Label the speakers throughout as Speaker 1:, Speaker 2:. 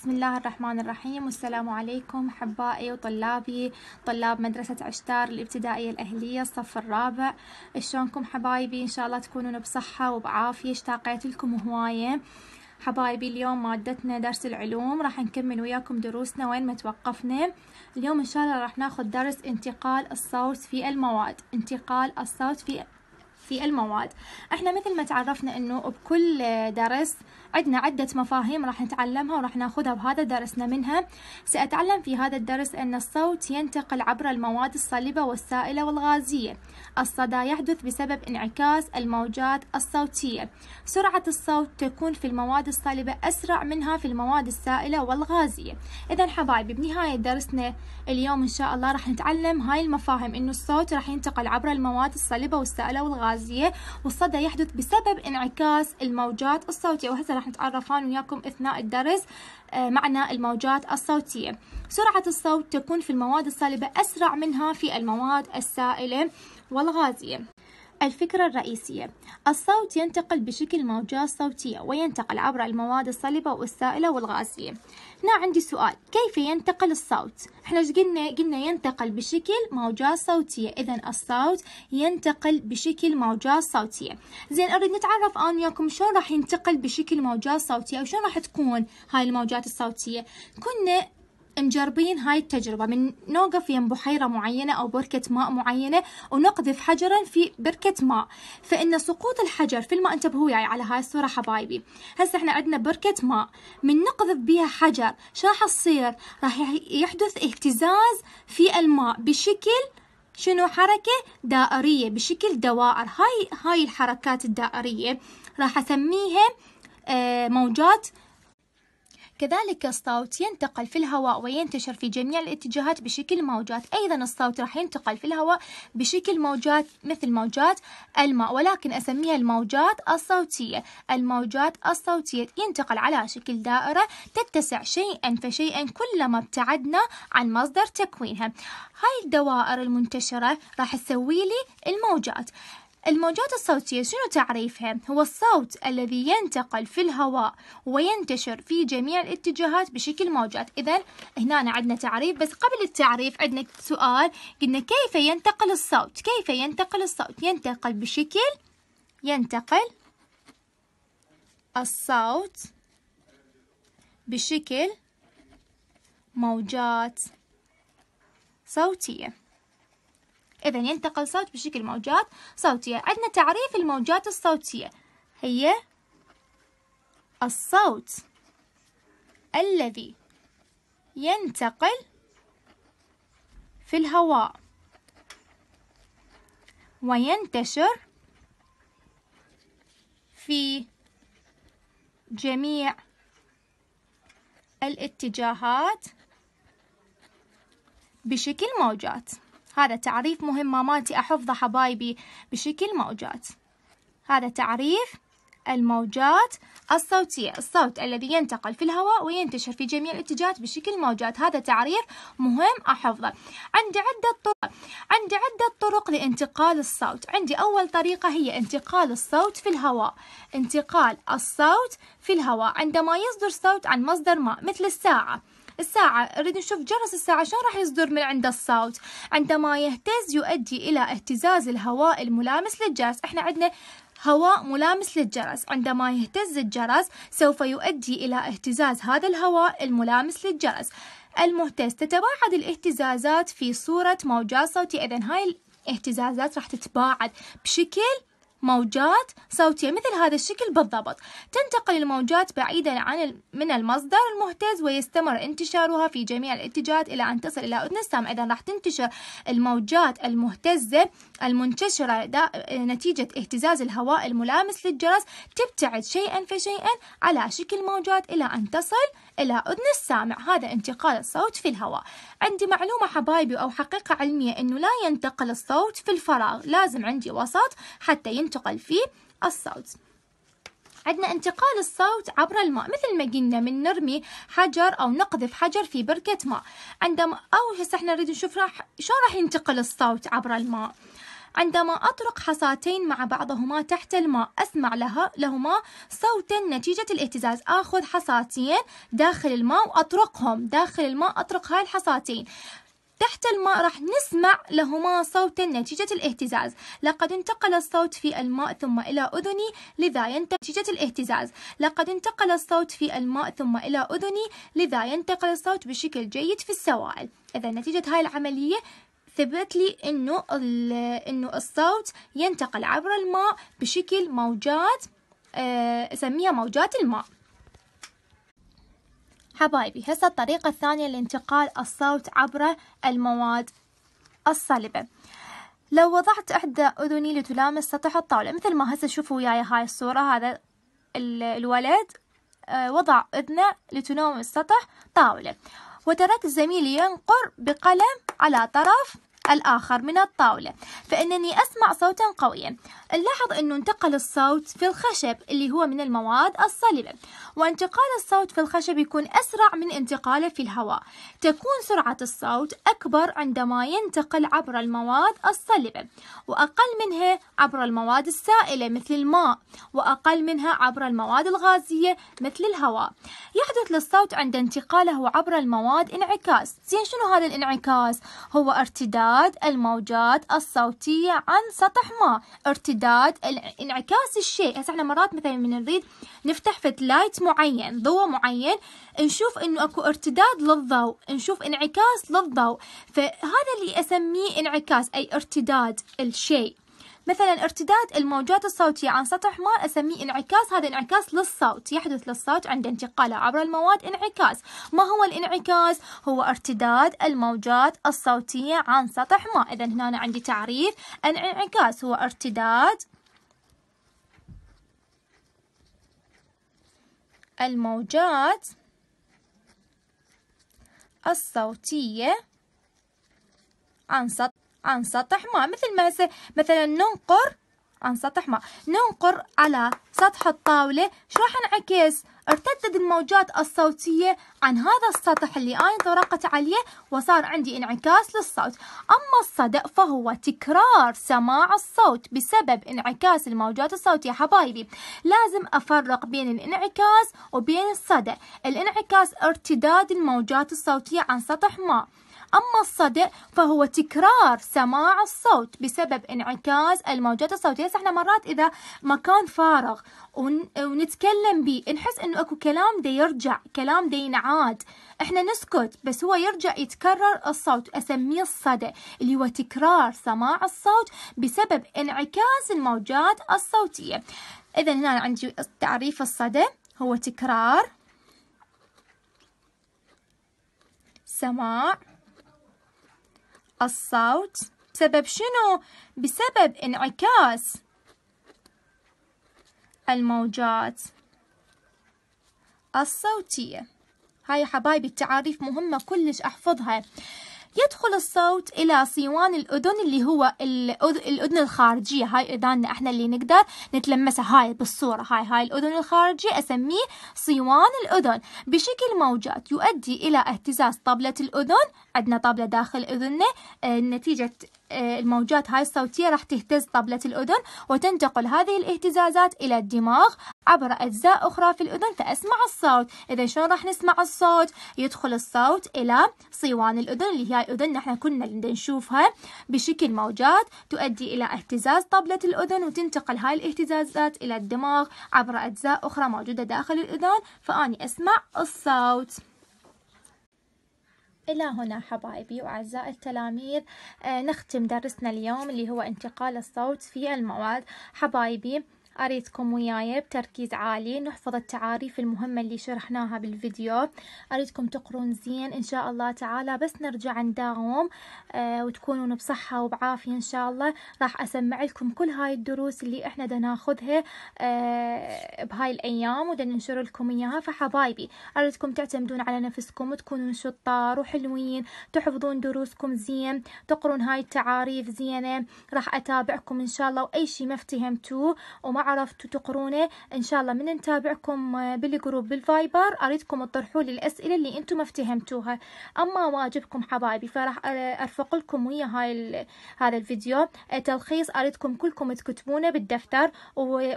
Speaker 1: بسم الله الرحمن الرحيم والسلام عليكم حبائي وطلابي طلاب مدرسة عشتار الابتدائية الأهلية الصف الرابع شلونكم حبايبي إن شاء الله تكونون بصحة وبعافية اشتاقيت لكم هواية حبايبي اليوم مادتنا درس العلوم راح نكمل وياكم دروسنا وين ما توقفنا اليوم إن شاء الله راح ناخذ درس انتقال الصوت في المواد انتقال الصوت في في المواد احنا مثل ما تعرفنا انه بكل درس عندنا عدة مفاهيم راح نتعلمها وراح ناخذها بهذا درسنا منها سأتعلم في هذا الدرس أن الصوت ينتقل عبر المواد الصلبة والسائلة والغازية الصدى يحدث بسبب انعكاس الموجات الصوتية سرعة الصوت تكون في المواد الصلبة أسرع منها في المواد السائلة والغازية إذا حبايبي بنهاية درسنا اليوم إن شاء الله راح نتعلم هاي المفاهيم أنه الصوت راح ينتقل عبر المواد الصلبة والسائلة والغازية الغازية والصدى يحدث بسبب انعكاس الموجات الصوتية وهسه راح نتعرف وياكم أثناء الدرس آه، معنى الموجات الصوتية سرعة الصوت تكون في المواد الصلبة أسرع منها في المواد السائلة والغازية الفكرة الرئيسية الصوت ينتقل بشكل موجات صوتية وينتقل عبر المواد الصلبة والسائلة والغازية هنا عندي سؤال كيف ينتقل الصوت احنا قلنا قلنا ينتقل بشكل موجات صوتية اذا الصوت ينتقل بشكل موجات صوتية زين اريد نتعرف انا وياكم شلون راح ينتقل بشكل موجات صوتية وشلون راح تكون هاي الموجات الصوتية كنا مجربين هاي التجربة من نوقف يم بحيرة معينة أو بركة ماء معينة ونقذف حجرا في بركة ماء فإن سقوط الحجر في الماء انتبهوا وياي على هاي الصورة حبايبي هسه احنا عندنا بركة ماء من نقذف بها حجر شو راح تصير راح يحدث اهتزاز في الماء بشكل شنو حركة دائرية بشكل دوائر هاي هاي الحركات الدائرية راح أسميها آه، موجات كذلك الصوت ينتقل في الهواء وينتشر في جميع الاتجاهات بشكل موجات أيضا الصوت راح ينتقل في الهواء بشكل موجات مثل موجات الماء ولكن أسميها الموجات الصوتية الموجات الصوتية ينتقل على شكل دائرة تتسع شيئا فشيئا كلما ابتعدنا عن مصدر تكوينها هاي الدوائر المنتشرة راح تسوي لي الموجات الموجات الصوتية شنو تعريفها؟ هو الصوت الذي ينتقل في الهواء وينتشر في جميع الاتجاهات بشكل موجات إذا هنا عندنا تعريف بس قبل التعريف عندنا سؤال قلنا كيف ينتقل الصوت؟ كيف ينتقل الصوت؟ ينتقل بشكل ينتقل الصوت بشكل موجات صوتيه إذا ينتقل صوت بشكل موجات صوتية عندنا تعريف الموجات الصوتية هي الصوت الذي ينتقل في الهواء وينتشر في جميع الاتجاهات بشكل موجات هذا تعريف مهم مالتي أحفظه حبايبي بشكل موجات هذا تعريف الموجات الصوتية الصوت الذي ينتقل في الهواء وينتشر في جميع الاتجاهات بشكل موجات هذا تعريف مهم أحفظه عندي عدة طرق عندي عدة طرق لانتقال الصوت عندي أول طريقة هي انتقال الصوت في الهواء انتقال الصوت في الهواء عندما يصدر صوت عن مصدر ما مثل الساعة الساعة نريد نشوف جرس الساعة شلون راح يصدر من عنده الصوت عندما يهتز يؤدي إلى اهتزاز الهواء الملامس للجرس احنا عندنا هواء ملامس للجرس عندما يهتز الجرس سوف يؤدي إلى اهتزاز هذا الهواء الملامس للجرس المهتز تتباعد الاهتزازات في صورة موجات صوتية إذا هاي الاهتزازات راح تتباعد بشكل موجات صوتية مثل هذا الشكل بالضبط تنتقل الموجات بعيدا عن من المصدر المهتز ويستمر انتشارها في جميع الاتجاهات إلى أن تصل إلى أذن السامع إذا راح تنتشر الموجات المهتزة المنتشرة نتيجة اهتزاز الهواء الملامس للجرس تبتعد شيئا فشيئا على شكل موجات إلى أن تصل إلى أذن السامع هذا انتقال الصوت في الهواء عندي معلومة حبايبي أو حقيقة علمية أنه لا ينتقل الصوت في الفراغ لازم عندي وسط حتى ينتقل فيه الصوت عندنا انتقال الصوت عبر الماء مثل ما قلنا من نرمي حجر او نقذف حجر في بركه ماء عندما أو هسه احنا نريد نشوف راح شلون راح ينتقل الصوت عبر الماء عندما أطرق حصاتين مع بعضهما تحت الماء أسمع لها لهما صوتا نتيجة الاهتزاز أخذ حصاتين داخل الماء وأطرقهم داخل الماء أطرق هاي الحصاتين تحت الماء راح نسمع لهما صوتا نتيجة الاهتزاز لقد انتقل الصوت في الماء ثم إلى أذني لذا ينتقل نتيجة الاهتزاز لقد انتقل الصوت في الماء ثم إلى أذني لذا ينتقل الصوت بشكل جيد في السوائل إذا نتيجة هاي العملية ثبت لي انه انه الصوت ينتقل عبر الماء بشكل موجات آه، اسميها موجات الماء حبايبي هسه الطريقة الثانية لانتقال الصوت عبر المواد الصلبة لو وضعت إحدى أذني لتلامس سطح الطاولة مثل ما هسه شوفوا وياي هاي الصورة هذا الولد آه، وضع أذنه لتلامس سطح طاولة وتركت زميلي ينقر بقلم على طرف الآخر من الطاولة فإنني أسمع صوتا قويا نلاحظ أنه انتقل الصوت في الخشب اللي هو من المواد الصلبة وانتقال الصوت في الخشب يكون أسرع من انتقاله في الهواء تكون سرعة الصوت أكبر عندما ينتقل عبر المواد الصلبة وأقل منها عبر المواد السائلة مثل الماء وأقل منها عبر المواد الغازية مثل الهواء يحدث للصوت عند انتقاله عبر المواد انعكاس زين شنو هذا الانعكاس هو ارتداد ارتداد الموجات الصوتية عن سطح ما ارتداد انعكاس الشيء هسه احنا مرات مثلا من نريد نفتح فت لايت معين ضوء معين نشوف انه اكو ارتداد للضوء نشوف انعكاس للضوء فهذا اللي اسميه انعكاس اي ارتداد الشيء مثلا ارتداد الموجات الصوتية عن سطح ماء أسميه انعكاس هذا انعكاس للصوت يحدث للصوت عند انتقاله عبر المواد انعكاس ما هو الانعكاس؟ هو ارتداد الموجات الصوتية عن سطح ماء إذا هنا أنا عندي تعريف الانعكاس هو ارتداد الموجات الصوتية عن سطح عن سطح ماء مثل ما هسه مثلا ننقر عن سطح ماء ننقر على سطح الطاولة شو راح انعكس ارتدت الموجات الصوتية عن هذا السطح اللي أنا طرقت عليه وصار عندي انعكاس للصوت أما الصدأ فهو تكرار سماع الصوت بسبب انعكاس الموجات الصوتية حبايبي لازم أفرق بين الانعكاس وبين الصدأ الانعكاس ارتداد الموجات الصوتية عن سطح ماء أما الصدأ فهو تكرار سماع الصوت بسبب انعكاس الموجات الصوتية احنا مرات إذا مكان فارغ ونتكلم به نحس انه اكو كلام دي يرجع كلام دي ينعاد احنا نسكت بس هو يرجع يتكرر الصوت اسميه الصدى اللي هو تكرار سماع الصوت بسبب انعكاس الموجات الصوتية اذا هنا عندي تعريف الصدى هو تكرار سماع الصوت بسبب شنو؟ بسبب انعكاس الموجات الصوتية هاي حبايبي التعاريف مهمة كلش احفظها يدخل الصوت الى صيوان الاذن اللي هو الاذن الخارجيه هاي اذاننا احنا اللي نقدر نتلمسها هاي بالصوره هاي هاي الاذن الخارجي اسميه صيوان الاذن بشكل موجات يؤدي الى اهتزاز طبله الاذن عندنا طبله داخل اذننا آه، نتيجه آه، الموجات هاي الصوتية راح تهتز طبلة الأذن وتنتقل هذه الاهتزازات إلى الدماغ عبر أجزاء أخرى في الأذن فأسمع الصوت إذا شلون راح نسمع الصوت يدخل الصوت إلى صوان الأذن اللي هي الأذن نحن كنا نشوفها بشكل موجات تؤدي إلى اهتزاز طبلة الأذن وتنتقل هاي الاهتزازات إلى الدماغ عبر أجزاء أخرى موجودة داخل الأذن فأني أسمع الصوت إلى هنا حبايبي وأعزائي التلاميذ آه نختم درسنا اليوم اللي هو انتقال الصوت في المواد حبايبي أريدكم وياي بتركيز عالي نحفظ التعاريف المهمة اللي شرحناها بالفيديو أريدكم تقرون زين إن شاء الله تعالى بس نرجع نداوم آه وتكونون بصحة وبعافية إن شاء الله راح أسمع لكم كل هاي الدروس اللي إحنا دا ناخذها آه بهاي الأيام ودا ننشر لكم إياها فحبايبي أريدكم تعتمدون على نفسكم وتكونون شطار وحلوين تحفظون دروسكم زين تقرون هاي التعاريف زينة راح أتابعكم إن شاء الله وأي شي ما افتهمتوه وما عرفتوا تقرونه ان شاء الله من نتابعكم آه، بالجروب بالفايبر اريدكم تطرحوا لي الاسئله اللي انتم ما افتهمتوها اما واجبكم حبايبي فراح ارفق لكم ويا هاي هذا الفيديو آه، تلخيص اريدكم كلكم تكتبونه بالدفتر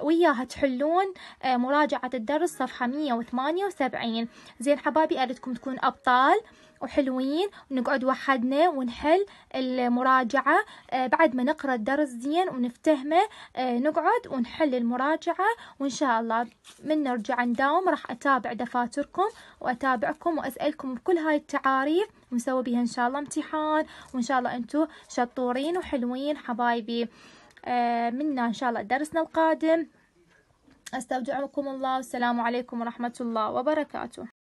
Speaker 1: وياها تحلون آه، مراجعه الدرس صفحه 178 زين حبايبي اريدكم تكون ابطال وحلوين ونقعد وحدنا ونحل المراجعة آه، بعد ما نقرأ الدرس زين ونفتهمه آه، نقعد ونحل المراجعة وإن شاء الله من نرجع نداوم راح أتابع دفاتركم وأتابعكم وأسألكم بكل هاي التعاريف ونسوي بها إن شاء الله امتحان وإن شاء الله أنتم شطورين وحلوين حبايبي آه، منا إن شاء الله درسنا القادم استودعكم الله والسلام عليكم ورحمة الله وبركاته